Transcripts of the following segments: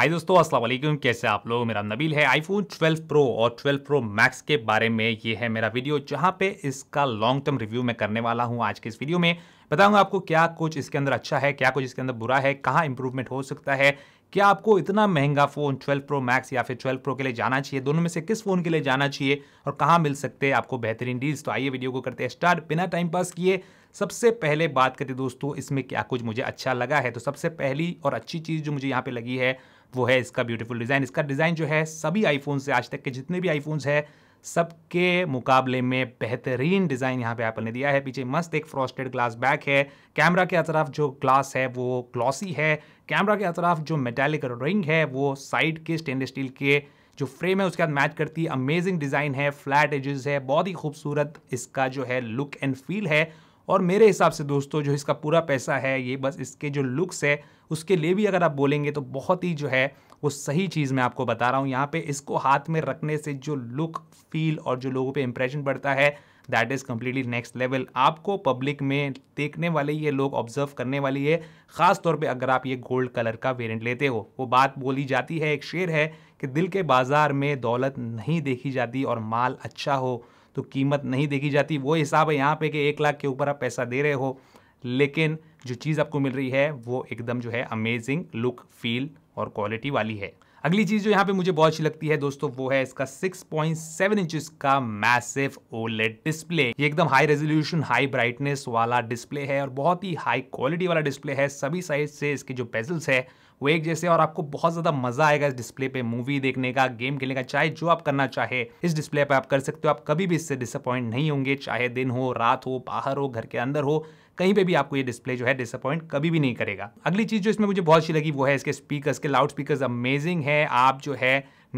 हाय दोस्तों अस्सलाम वालेकुम कैसे आप लोग मेरा नबील है आईफोन 12 प्रो और 12 प्रो मैक्स के बारे में ये है मेरा वीडियो जहां पे इसका लॉन्ग टर्म रिव्यू मैं करने वाला हूं आज के इस वीडियो में बताऊंगा आपको क्या कुछ इसके अंदर अच्छा है क्या कुछ इसके अंदर बुरा है कहाँ इंप्रूवमेंट हो सकता है क्या आपको इतना महंगा फ़ोन 12 प्रो मैक्स या फिर 12 प्रो के लिए जाना चाहिए दोनों में से किस फ़ोन के लिए जाना चाहिए और कहाँ मिल सकते हैं आपको बेहतरीन डील्स तो आइए वीडियो को करते हैं स्टार्ट बिना टाइम पास किए सबसे पहले बात करते दोस्तों इसमें क्या कुछ मुझे अच्छा लगा है तो सबसे पहली और अच्छी चीज़ जो मुझे यहाँ पर लगी है वो है इसका ब्यूटीफुल डिज़ाइन इसका डिज़ाइन जो है सभी आईफोन से आज तक के जितने भी आईफोन्स है सबके मुकाबले में बेहतरीन डिज़ाइन यहाँ पे एप्पल ने दिया है पीछे मस्त एक फ्रॉस्टेड ग्लास बैक है कैमरा के अतराफ जो ग्लास है वो ग्लॉसी है कैमरा के अतराफ जो मेटेलिक रिंग है वो साइड के स्टेनलेस स्टील के जो फ्रेम है उसके बाद मैच करती है अमेजिंग डिज़ाइन है फ्लैट एजेस है बहुत ही खूबसूरत इसका जो है लुक एंड फील है और मेरे हिसाब से दोस्तों जो इसका पूरा पैसा है ये बस इसके जो लुक्स है उसके लिए भी अगर आप बोलेंगे तो बहुत ही जो है वो सही चीज़ मैं आपको बता रहा हूँ यहाँ पे इसको हाथ में रखने से जो लुक फील और जो लोगों पे इम्प्रेशन पड़ता है that is completely next level आपको पब्लिक में देखने वाले ये लोग ऑब्जर्व करने वाली है ख़ास तौर पर अगर आप ये गोल्ड कलर का वेरियंट लेते हो वो बात बोली जाती है एक शेर है कि दिल के बाज़ार में दौलत नहीं देखी जाती और माल अच्छा हो तो कीमत नहीं देखी जाती वो हिसाब है यहाँ पे कि एक लाख के ऊपर आप पैसा दे रहे हो लेकिन जो चीज़ आपको मिल रही है वो एकदम जो है अमेजिंग लुक फील और क्वालिटी वाली है अगली चीज़ जो यहाँ पे मुझे बहुत अच्छी लगती है दोस्तों वो है इसका 6.7 पॉइंट इंच का मैसिव ओलेट डिस्प्ले ये एकदम हाई रेजोल्यूशन हाई ब्राइटनेस वाला डिस्प्ले है और बहुत ही हाई क्वालिटी वाला डिस्प्ले है सभी साइज से इसके जो पेजल्स है वो एक जैसे और आपको बहुत ज़्यादा मज़ा आएगा इस डिस्प्ले पे मूवी देखने का गेम खेलने का चाहे जो आप करना चाहे इस डिस्प्ले पर आप कर सकते हो आप कभी भी इससे डिसअपॉइंट नहीं होंगे चाहे दिन हो रात हो बाहर हो घर के अंदर हो कहीं पे भी आपको ये डिस्प्ले जो है डिसअपॉइंट कभी भी नहीं करेगा अगली चीज़ जो इसमें मुझे बहुत अच्छी लगी वो है इसके स्पीकर्स के लाउड स्पीकर्स अमेजिंग है आप जो है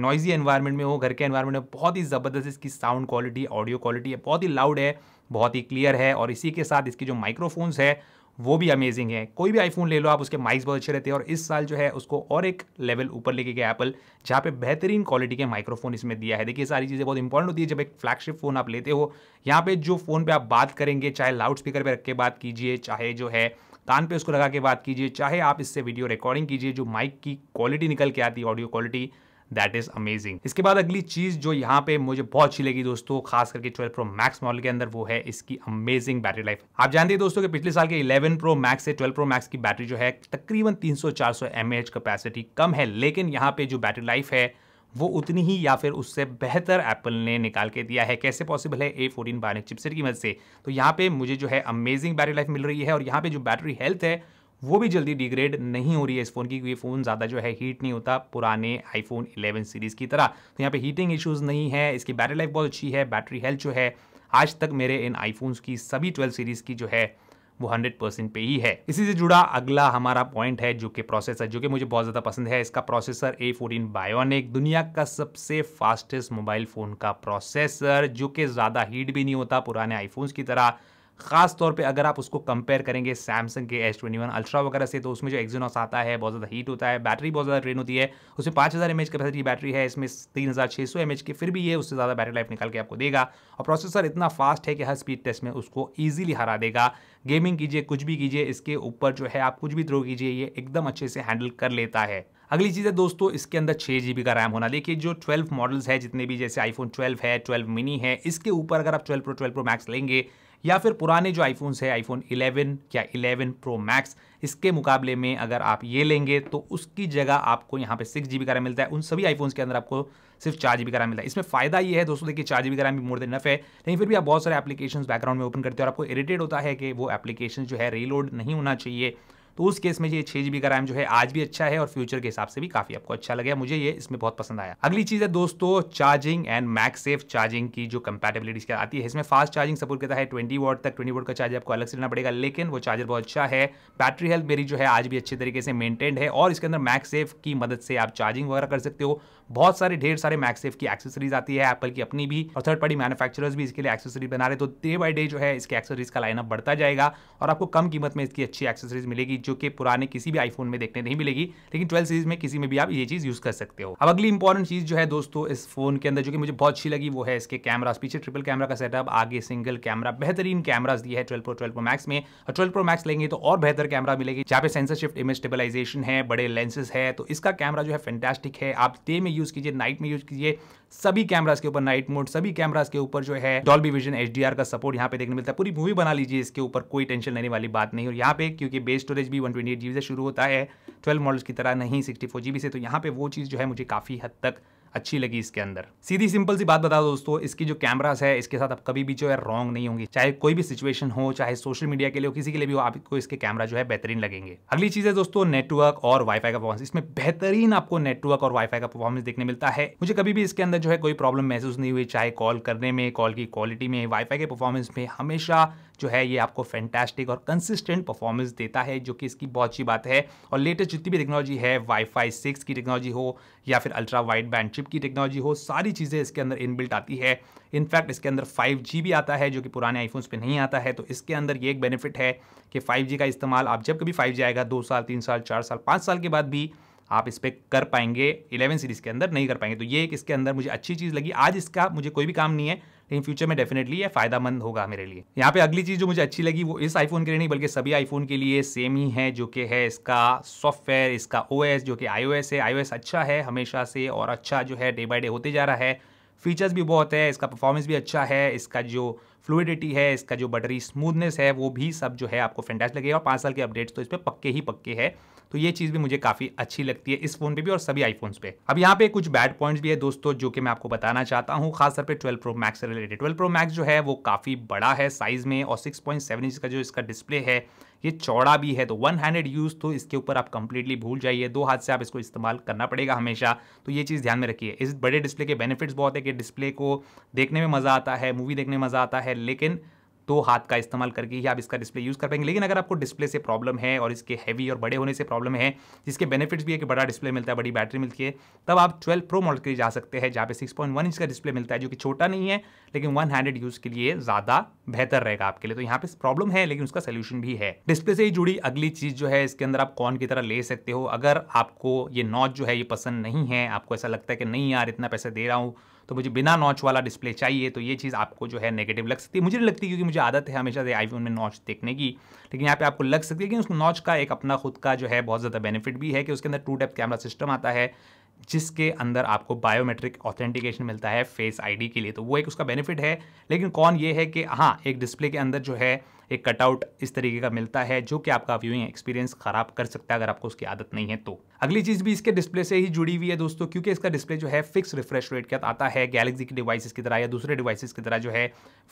नॉइजी एनवायरनमेंट में हो घर के एनवायरनमेंट में बहुत ही ज़बरदस्त इसकी साउंड क्वालिटी ऑडियो क्वालिटी है बहुत ही लाउड है बहुत ही क्लियर है और इसी के साथ इसकी जो माइक्रोफोन्स है वो भी अमेजिंग है कोई भी आईफोन ले लो आप उसके माइक्स बहुत अच्छे रहते हैं और इस साल जो है उसको और एक लेवल ऊपर लेके गया एप्पल जहाँ पे बेहतरीन क्वालिटी के माइक्रोफोन इसमें दिया है देखिए सारी चीज़ें बहुत इंपॉर्टेंट होती है जब एक फ्लैगशिप फ़ोन आप लेते हो यहाँ पे जो फ़ोन पे आप बात करेंगे चाहे लाउड स्पीकर पर रख के बात कीजिए चाहे जो है कान पे उसको लगा के बात कीजिए चाहे आप इससे वीडियो रिकॉर्डिंग कीजिए जो माइक की क्वालिटी निकल के आती है audio quality that is amazing इसके बाद अगली चीज जो यहाँ पे मुझे बहुत अच्छी लगी दोस्तों खास करके ट्वेल्व प्रो मैक्स मॉडल के अंदर वो है इसकी अमेजिंग बैटरी लाइफ आप जानते हैं दोस्तों कि पिछले साल के इलेवन प्रो मैक्स से ट्वेल्व प्रो मैक्स की बैटरी जो है तकरीबन तीन सौ चार सौ कैपेसिटी कम है लेकिन यहाँ पे जो बैटरी लाइफ है वो उतनी ही या फिर उससे बेहतर एप्पल ने निकाल के दिया है कैसे पॉसिबल है ए फोर्टीन बारह चिपसेट की मदद से तो यहाँ पे मुझे जो है अमेजिंग बैटरी लाइफ मिल रही है और यहाँ पे जो बैटरी हेल्थ है वो भी जल्दी डिग्रेड नहीं हो रही है इस फ़ोन की क्योंकि फ़ोन ज़्यादा जो है हीट नहीं होता पुराने आईफोन 11 सीरीज़ की तरह तो यहाँ पे हीटिंग इश्यूज़ नहीं है इसकी बैटरी लाइफ बहुत अच्छी है बैटरी हेल्थ जो है आज तक मेरे इन आईफोन्स की सभी 12 सीरीज़ की जो है वो 100 परसेंट पे ही है इसी से जुड़ा अगला हमारा पॉइंट है जो कि प्रोसेसर जो कि मुझे बहुत ज़्यादा पसंद है इसका प्रोसेसर ए फोर्टीन बायोनिक दुनिया का सबसे फास्टेस्ट मोबाइल फ़ोन का प्रोसेसर जो कि ज़्यादा हीट भी नहीं होता पुराने आईफोन्स की तरह खास तौर पे अगर आप उसको कंपेयर करेंगे सैमसंग के एस ट्वेंटी वन अल्ट्रा वगैरह से तो उसमें जो एक्जोनॉस आता है बहुत ज़्यादा हीट होता है बैटरी बहुत ज़्यादा ड्रेन होती है उसमें पाँच हज़ार एम कैपेसिटी की बैटरी है इसमें तीन हज़ार छः सौ एम की फिर भी ये उससे ज़्यादा बैटरी लाइफ निकाल के आपको देगा और प्रोसेसर इतना फास्ट है कि हर स्पीड टेस्ट में उसको ईजिली हरा देगा गेमिंग कीजिए कुछ भी कीजिए इसके ऊपर जो है आप कुछ भी थ्रो कीजिए ये एकदम अच्छे से हैंडल कर लेता है अगली चीज़ है दोस्तों इसके अंदर छः जी का रैम होना देखिए जो 12 मॉडल्स है जितने भी जैसे आईफोन 12 है 12 मिनी है इसके ऊपर अगर आप 12 प्रो 12 प्रो मैक्स लेंगे या फिर पुराने जो आईफोन्स है आईफोन 11 या 11 प्रो मैक्स इसके मुकाबले में अगर आप ये लेंगे तो उसकी जगह आपको यहाँ पे सिक्स जी बी का रैम मिलता है उन सभी आईफोन्स के अंदर आपको सिर्फ चार जी बी का रैम मिलता है इसमें फ़ायदा ये है दोस्तों देखिए चार जी बी का रैम भी मोर देन नफ है लेकिन फिर भी आप बहुत सारे एप्लीकेशन बैकग्राउंड में ओपन करते हैं और आपको इरिटेट होता है कि वो एप्लीकेशन जो है रीलोड नहीं होना चाहिए तो उस केस में ये छह जी का रैम जो है आज भी अच्छा है और फ्यूचर के हिसाब से भी काफी आपको अच्छा लगे मुझे ये इसमें बहुत पसंद आया अगली चीज है दोस्तों charging and MagSafe charging की जो कंपेटेबिलिटी आती है इसमें फास्ट चार्जिंग सपोर्ट करता है ट्वेंटी वोट तक ट्वेंटी वोट का चार्ज आपको अलग से लेना पड़ेगा लेकिन वो चार्जर बहुत अच्छा है बैटरी हेल्थ मेरी जो है आज भी अच्छे तरीके से मेंटेन्ड है और इसके अंदर मैक सेफ की मदद से आप चार्जिंग वगैरह कर सकते हो बहुत सारे ढेर सारे मैक्सेफ की एक्सेसरीज आती है एप्पल की अपनी भी और थर्ड पार्टी मैन्युफैक्चरर्स भी इसके लिए एक्सेसरीज बना रहे तो डे बाई डे जो है इसके एक्सेसरीज का लाइनअप बढ़ता जाएगा और आपको कम कीमत में इसकी अच्छी एक्सेसरीज मिलेगी जो कि पुराने किसी भी आईफोन में देखने नहीं मिलेगी लेकिन ट्वेल्व सीरीज में किसी में भी आप ये चीज यूज कर सकते हो अब अगली इंपॉर्टेंट चीज जो है दोस्तों इस फोन के अंदर जो कि मुझे बहुत अच्छी लगी वो है इसके कैमरा पीछे ट्रिपल कैमरा का सेटअप आगे सिंगल कैमरा बेहतरीन कैमराज दिए है twelve pro twelve pro max में और ट्वेल्व प्रो मैक्स लेंगे तो और बेहतर कैमरा मिलेगी जहाँ पे सेंसर शिफ्ट इमेज स्टेबिलाईजेशन है बड़े लेंसेज है तो इसका कैमरा जो है फेंटेस्टिक है आप डे में यूज यूज़ कीजिए नाइट में यूज़ कीजिए सभी कैमराज के ऊपर नाइट मोड सभी कैमराज के ऊपर जो है डॉल्बी विजन एच का सपोर्ट यहाँ पे देखने मिलता है पूरी मूवी बना लीजिए इसके ऊपर कोई टेंशन लेने वाली बात नहीं और यहाँ पे क्योंकि बेस स्टोरेज भी वन से शुरू होता है ट्वेल्व मॉडल्स की तरह नहीं सिक्सटी से तो यहाँ पे वो चीज़ जो है मुझे काफ़ी हद तक अच्छी लगी इसके अंदर सीधी सिंपल सी बात बता दोस्तों इसकी जो कैमरास है इसके साथ आप कभी भी जो है रॉन्ग नहीं होंगी चाहे कोई भी सिचुएशन हो चाहे सोशल मीडिया के लिए हो किसी के लिए भी हो आपको इसके कैमरा जो है बेहतरीन लगेंगे अगली चीज है दोस्तों नेटवर्क और वाईफाई का परफॉर्मेंस इसमें बेहतरीन आपको नेटवर्क और वाईफाई का परफॉर्मेंस देखने मिलता है मुझे कभी भी इसके अंदर जो है कोई प्रॉब्लम महसूस नहीं हुई चाहे कॉल करने में कॉल की क्वालिटी में वाईफाई के परफॉर्मेंस में हमेशा जो है ये आपको फैंटास्टिक और कंसिस्टेंट परफॉर्मेंस देता है जो कि इसकी बहुत अच्छी बात है और लेटेस्ट जितनी भी टेक्नोलॉजी है वाईफाई सिक्स की टेक्नोलॉजी हो या फिर अल्ट्रा वाइड बैंड चिप की टेक्नोलॉजी हो सारी चीज़ें इसके अंदर इनबिल्ट आती है इनफैक्ट इसके अंदर फाइव भी आता है जो कि पुराने आईफोन्स पे नहीं आता है तो इसके अंदर ये एक बेनिफिट है कि फाइव का इस्तेमाल आप जब कभी फाइव आएगा दो साल तीन साल चार साल पाँच साल के बाद भी आप इस पर कर पाएंगे इलेवन सीरीज़ के अंदर नहीं कर पाएंगे तो ये एक इसके अंदर मुझे अच्छी चीज़ लगी आज इसका मुझे कोई भी काम नहीं है लेकिन फ्यूचर में डेफिनेटली ये फायदामंद होगा मेरे लिए यहाँ पे अगली चीज़ जो मुझे अच्छी लगी वो इस आईफोन के लिए नहीं बल्कि सभी आईफोन के लिए सेम ही है जो कि है इसका सॉफ्टवेयर इसका ओ जो कि आई है आई अच्छा है हमेशा से और अच्छा जो है डे बाई डे होते जा रहा है फीचर्स भी बहुत है इसका परफॉर्मेंस भी अच्छा है इसका जो फ्लूडिटी है इसका जो बटरी स्मूथनेस है वो भी सब जो है आपको फैंटास्ट लगेगा और पाँच साल के अपडेट्स तो इस पर पक्के ही पक्के हैं तो ये चीज़ भी मुझे काफ़ी अच्छी लगती है इस फोन पे भी और सभी आईफोन्स पे अब यहाँ पे कुछ बैड पॉइंट्स भी है दोस्तों जो कि मैं आपको बताना चाहता हूँ खासतौर पर ट्वेल्व प्रो मैक्स से रिलेटेड ट्वेल्व प्रो मैक्स जो है वो काफ़ी बड़ा है साइज में और सेवन इंच का जो इसका डिस्प्ले है ये चौड़ा भी है तो वन हैंडेड यूज़ तो इसके ऊपर आप कंप्लीटली भूल जाइए दो हाथ से आप इसको इस्तेमाल करना पड़ेगा हमेशा तो ये चीज़ ध्यान में रखिए इस बड़े डिस्प्ले के बेनिफिट्स बहुत है कि डिस्प्ले को देखने में मज़ा आता है मूवी देखने में मज़ा आता है लेकिन तो हाथ का इस्तेमाल करके ही आप इसका डिस्प्ले यूज़ कर पाएंगे लेकिन अगर आपको डिस्प्ले से प्रॉब्लम है और इसके हैवी और बड़े होने से प्रॉब्लम है जिसके बेनिफिट्स भी है कि बड़ा डिस्प्ले मिलता है बड़ी बैटरी मिलती है तब आप ट्वेल्व प्रो मॉडल के लिए जा सकते हैं जहाँ पे सिक्स पॉइंट वन इंच का डिस्प्ले मिलता है जो कि छोटा नहीं है लेकिन वन हैंडेड यूज़ के लिए ज़्यादा बेहतर रहेगा आपके लिए तो यहाँ पे प्रॉब्लम है लेकिन उसका सोल्यूशन भी है डिस्प्ले से ही जुड़ी अगली चीज़ जो है इसके अंदर आप कौन की तरह ले सकते हो अगर आपको ये नॉच जो है ये पसंद नहीं है आपको ऐसा लगता है कि नहीं यार इतना पैसा दे रहा हूँ तो मुझे बिना नॉच वाला डिस्प्ले चाहिए तो ये चीज़ आपको जो है नेगेटिव लग सकती है मुझे नहीं लगती क्योंकि मुझे आदत है हमेशा से आईफोन में नॉच देखने की लेकिन यहाँ पे आपको लग सकती है कि उस नॉच का एक अपना खुद का जो है बहुत ज़्यादा बेनिफिट भी है कि उसके अंदर टू टैप कैमरा सिस्टम आता है जिसके अंदर आपको बायोमेट्रिक ऑथेंटिकेशन मिलता है फेस आईडी के लिए तो वो एक उसका बेनिफिट है लेकिन कौन ये है कि हाँ एक डिस्प्ले के अंदर जो है एक कटआउट इस तरीके का मिलता है जो कि आपका व्यूइंग एक्सपीरियंस खराब कर सकता है अगर आपको उसकी आदत नहीं है तो अगली चीज़ भी इसके डिस्प्ले से ही जुड़ी हुई है दोस्तों क्योंकि इसका डिस्प्ले जो है फिक्स रिफ्रेश रेट के आता है गैलेक्सी की डिवाइसेस की तरह या दूसरे डिवाइसेस की तरह जो है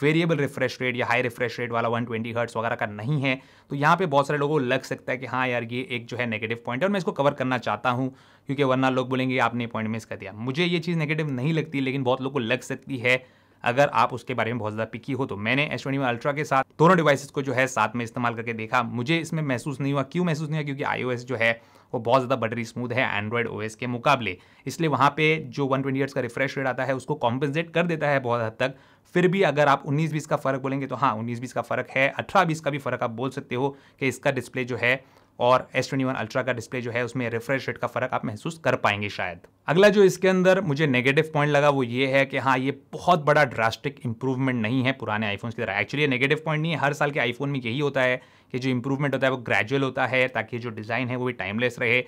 वेरिएबल रिफ्रेश रेट या हाई रिफ्रेश रेट वाला 120 ट्वेंटी वगैरह का नहीं है तो यहाँ पे बहुत सारे लोगों को लग सकता है कि हाँ यार ये एक जो है नेगेटिव पॉइंट है और मैं इसको कवर करना चाहता हूँ क्योंकि वरना लोग बोलेंगे लिए आपने पॉइंट मिस कर दिया मुझे ये चीज़ नेगेटिव नहीं लगती लेकिन बहुत लोग को लग सकती है अगर आप उसके बारे में बहुत ज़्यादा पिकी हो तो मैंने एस ट्वेंटी अल्ट्रा के साथ दोनों डिवाइसेस को जो है साथ में इस्तेमाल करके देखा मुझे इसमें महसूस नहीं हुआ क्यों महसूस नहीं हुआ क्योंकि आई जो है वो बहुत ज़्यादा बटरी स्मूथ है एंड्रॉयड ओ के मुकाबले इसलिए वहाँ पे जो वन ट्वेंटी का रिफ्रेश रेट आता है उसको कॉम्पनसेट कर देता है बहुत हद तक फिर भी अगर आप उन्नीस बीस का फ़र्क बोलेंगे तो हाँ उन्नीस बीस का फ़र्क है अठारह बीस का भी फ़र्क आप बोल सकते हो कि इसका डिस्प्ले जो है और एस ट्वेंटी वन अल्ट्रा का डिस्प्ले जो है उसमें रिफ्रेश रेट का फ़र्क आप महसूस कर पाएंगे शायद अगला जो इसके अंदर मुझे नेगेटिव पॉइंट लगा वो ये है कि हाँ ये बहुत बड़ा ड्रास्टिक इंप्रूवमेंट नहीं है पुराने आईफोन की तरह एक्चुअली नेगेटिव पॉइंट नहीं है हर साल के आईफोन में यही होता है कि जो इंप्रूवमेंट होता है वो ग्रेजुअल होता है ताकि जो डिज़ाइन है वो भी टाइमलेस रहे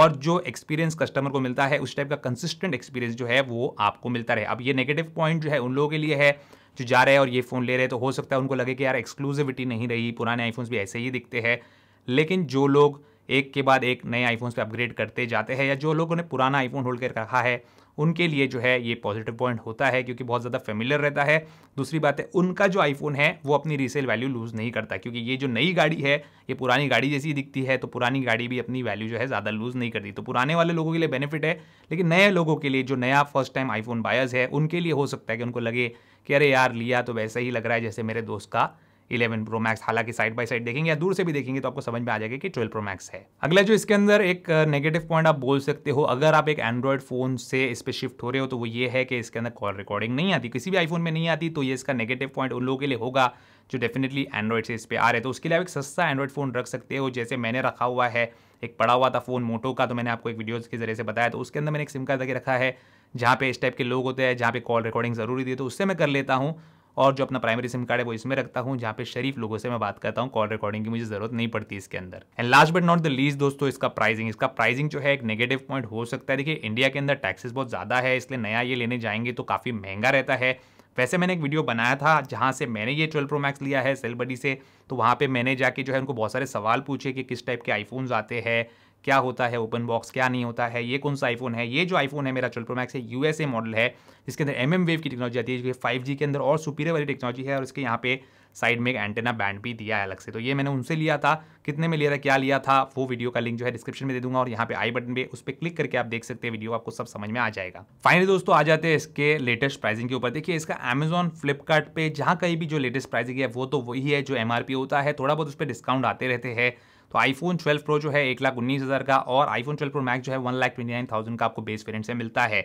और जो एक्सपीरियंस कस्टमर को मिलता है उस टाइप का कंसिस्टेंट एक्सपीरियंस जो है वो आपको मिलता रहे अब ये नेगेटिव पॉइंट जो है उन लोगों के लिए है जो जा रहे हैं और ये फ़ोन ले रहे हैं तो हो सकता है उनको लगे कि यार एक्सक्लूसिविटी नहीं रही पुराने आईफोन्स भी ऐसे ही दिखते हैं लेकिन जो लोग एक के बाद एक नए आईफोन्स पे अपग्रेड करते जाते हैं या जो लोगों ने पुराना आईफोन होल्ड कर रखा है उनके लिए जो है ये पॉजिटिव पॉइंट होता है क्योंकि बहुत ज़्यादा फेमिलियर रहता है दूसरी बात है उनका जो आईफोन है वो अपनी रीसेल वैल्यू लूज़ नहीं करता क्योंकि ये जो नई गाड़ी है ये पुरानी गाड़ी जैसी दिखती है तो पुरानी गाड़ी भी अपनी वैल्यू जो है ज़्यादा लूज़ नहीं करती तो पुराने वाले लोगों के लिए बेनिफिट है लेकिन नए लोगों के लिए जो नया फर्स्ट टाइम आईफोन बायर्स है उनके लिए हो सकता है कि उनको लगे कि अरे यार लिया तो वैसा ही लग रहा है जैसे मेरे दोस्त का इलेवन प्रो मैक्स हालांकि साइड बाई साइड देखेंगे या दूर से भी देखेंगे तो आपको समझ में आ जाएगा कि ट्वेल्व प्रो मैक्स है अगला जो इसके अंदर एक नेगेटिव पॉइंट आप बोल सकते हो अगर आप एक एंड्रॉइड फोन से इस पर शिफ्ट हो रहे हो तो वो ये है कि इसके अंदर कॉल रिकॉर्डिंग नहीं आती किसी भी आईफोन में नहीं आती तो ये इसका नेगेटिव पॉइंट उन लोगों के लिए होगा जो डेफिनेटली एंड्रॉइड से इस पर आ रहे हैं तो उसके लिए आप एक सस्ता एंड्रॉइड फ़ोन रख सकते हो जैसे मैंने रखा हुआ है एक पड़ा हुआ था फ़ोन मोटो का तो मैंने आपको एक वीडियोज़ के जरिए से बताया तो उसके अंदर मैंने एक सिम कार्ड रखा है जहाँ पे इस टाइप के लोग होते हैं जहाँ पे कॉल रिकॉर्डिंग ज़रूरी थी तो उससे मैं कर लेता हूँ और जो अपना प्राइमरी सिम कार्ड है वो इसमें रखता हूँ जहाँ पे शरीफ लोगों से मैं बात करता हूँ कॉल रिकॉर्डिंग की मुझे जरूरत नहीं पड़ती इसके अंदर and last but not the least दोस्तों इसका प्राइसिंग इसका प्राइसिंग जो है एक नेगेटिव पॉइंट हो सकता है देखिए इंडिया के अंदर टैक्सेस बहुत ज़्यादा है इसलिए नया ये लेने जाएंगे तो काफ़ी महंगा रहता है वैसे मैंने एक वीडियो बनाया था जहाँ से मैंने ये ट्वेल्व प्रो मैक्स लिया है सेल बडी से तो वहाँ पे मैंने जाके जो है उनको बहुत सारे सवाल पूछे कि किस टाइप के आईफोन्स आते हैं क्या होता है ओपन बॉक्स क्या नहीं होता है ये कौन सा आईफोन है ये जो आईफोन है मेरा ट्वेल्व मैक्स है यूएसए मॉडल है जिसके अंदर एम एम वेव की टेक्नोलॉजी आती है जो फाइव जी के अंदर और सुपीरियर वाली टेक्नोलॉजी है और इसके यहाँ पे साइड में एक एंटेना बैंड भी दिया है अलग से तो ये मैंने उनसे लिया था कितने में लिया था क्या लिया था वो वीडियो का लिंक जो है डिस्क्रिप्शन में दे दूंगा और यहाँ पे आई बटन पे उस पर क्लिक करके आप देख सकते हैं वीडियो आपको सब समझ में आ जाएगा फाइनली दोस्तों आ जाते हैं इसके लेटेस्ट प्राइसिंग के ऊपर देखिए इसका अमेजॉन फ्लिपकार्ट जहाँ कहीं भी जो लेटेस्ट प्राइसिंग है वो तो वही है जो एम होता है थोड़ा बहुत उस पर डिस्काउंट आते रहते हैं तो आईफोन 12 प्रो जो है एक लाख उन्नीस हज़ार का और आईफोन 12 प्रो मैक्स जो है one lakh twenty nine thousand का आपको बेस पेरेंट से मिलता है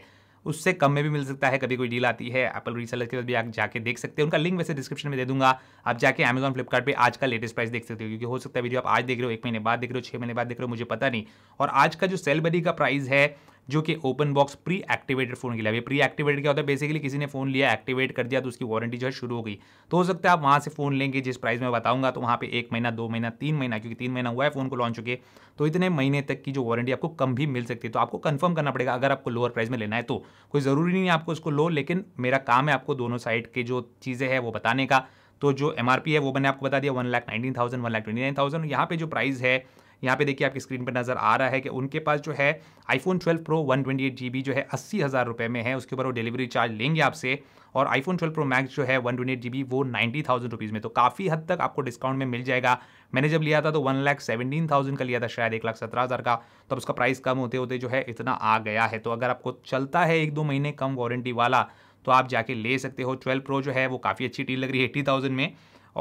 उससे कम में भी मिल सकता है कभी कोई डील आती है एप्पल रीसेलर के साथ भी आप जाके देख सकते हैं उनका लिंक वैसे डिस्क्रिप्शन में दे दूंगा आप जाके अमेजन फ्लिपकार्ट पे आज का लेटेस्ट प्राइस देख सकते हो क्योंकि हो सकता है वीडियो आप आज देख रहे हो एक महीने बाद देख रहे हो छः महीने बाद देख रहे हो मुझे पता नहीं और आज का जो सेल का प्राइस है जो कि open box pre activated phone के लिए अभी प्री एक्टिवेटेड क्या होता है बेसिकली किसी ने फोन लिया एक्टिवेट कर दिया तो उसकी वारंटी जो है शुरू हो गई तो हो सकता है आप वहाँ से फोन लेंगे जिस प्राइस में बताऊंगा तो वहाँ पे एक महीना दो महीना तीन महीना क्योंकि तीन महीना हुआ है फोन को लॉन्च चुके तो इतने महीने तक की जो वारंटी आपको कम भी मिल सकती है तो आपको कन्फर्म करना पड़ेगा अगर आपको लोअर प्राइस में लेना है तो कोई ज़रूरी नहीं है आपको उसको लो लेकिन मेरा काम है आपको दोनों साइड की जो चीज़ें हैं वो बताने का तो जो एम है वो मैंने आपको बता दिया one lakh nineteen thousand one lakh twenty nine thousand यहाँ पे जो प्राइस है यहाँ पे देखिए आपकी स्क्रीन पर नज़र आ रहा है कि उनके पास जो है आईफोन 12 प्रो वन ट्वेंटी जो है अस्सी हज़ार रुपये में है उसके ऊपर वो डिलीवरी चार्ज लेंगे आपसे और आईफोन 12 प्रो मैक्स जो है वन ट्वेंटी वो नाइन्टी थाउजेंड रुपीज़ में तो काफ़ी हद तक आपको डिस्काउंट में मिल जाएगा मैंने जब लिया था तो वन लाख सेवेंटीन थाउजेंड का लिया था शायद एक लाख सत्रह हज़ार का तो अब उसका प्राइस कम होते होते जो है इतना आ गया है तो अगर आपको चलता है एक दो महीने कम वारंटी वाला तो आप जाके ले सकते हो ट्वेल्व प्रो जो है वो काफ़ी अच्छी डील लग रही है एट्टी थाउजेंड में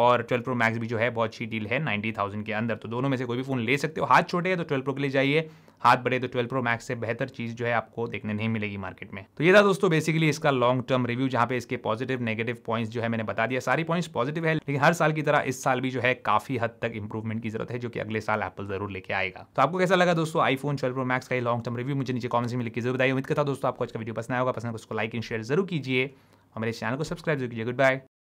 और ट्वेल्व प्रो मैक्स भी जो है बहुत अच्छी डील है 90,000 थाउजेंड के अंदर तो दोनों में से कोई भी फ़ोन ले सकते हो हाथ छोटे है तो ट्वेल्व प्रो के लिए जाइए हाथ बड़े तो ट्वेल्व प्रो मैक्स से बेहतर चीज़ जो है आपको देखने नहीं मिलेगी मार्केट में तो ये था दोस्तों बेसिकली इसका लॉन्ग टर्म रिव्यू जहाँ पे इसके पॉजिटिव नेगेटिव पॉइंट्स जो है मैंने बता दिया सारी पॉइंट्स पॉजिटिव है लेकिन हर साल की तरह इस साल भी जो है काफी हद तक इंप्रूवमेंट की जरूरत है जो कि अगले साल एप्पल जरूर लेके आएगा तो आपको कैसा लगा दोस्तों आईफोन ट्वेल्व प्रो मैक्स का ही लॉन्ग टर्म रिव्यू मुझे नीचे कॉमेंट से मिलकर जरूर बताइए उम्मीद करता दोस्तों आपको आज का वीडियो पसंद आएगा पसंद तो उसको लाइक एंड शेयर जरूर कीजिए और मेरे चैनल को सब्सक्राइब जरूर कीजिए गुड बाय